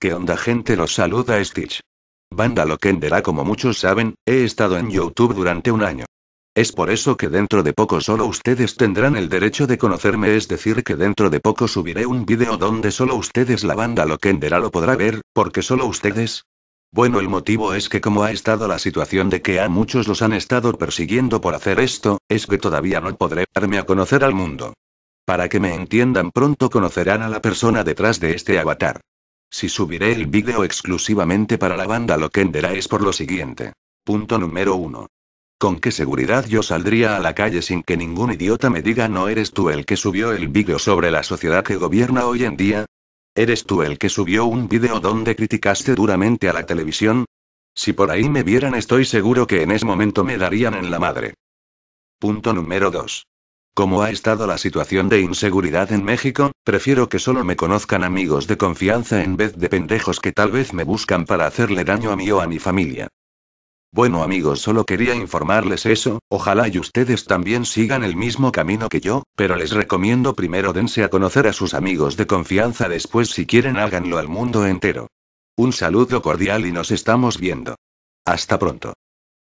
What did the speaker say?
¿Qué onda gente los saluda Stitch? Banda lo como muchos saben, he estado en YouTube durante un año. Es por eso que dentro de poco solo ustedes tendrán el derecho de conocerme, es decir, que dentro de poco subiré un video donde solo ustedes la banda lo lo podrá ver, porque solo ustedes, bueno, el motivo es que como ha estado la situación de que a muchos los han estado persiguiendo por hacer esto, es que todavía no podré darme a conocer al mundo. Para que me entiendan pronto conocerán a la persona detrás de este avatar. Si subiré el vídeo exclusivamente para la banda lo que es por lo siguiente. Punto número 1. ¿Con qué seguridad yo saldría a la calle sin que ningún idiota me diga no eres tú el que subió el vídeo sobre la sociedad que gobierna hoy en día? ¿Eres tú el que subió un vídeo donde criticaste duramente a la televisión? Si por ahí me vieran estoy seguro que en ese momento me darían en la madre. Punto número 2. Como ha estado la situación de inseguridad en México, prefiero que solo me conozcan amigos de confianza en vez de pendejos que tal vez me buscan para hacerle daño a mí o a mi familia. Bueno amigos, solo quería informarles eso, ojalá y ustedes también sigan el mismo camino que yo, pero les recomiendo primero dense a conocer a sus amigos de confianza, después si quieren háganlo al mundo entero. Un saludo cordial y nos estamos viendo. Hasta pronto.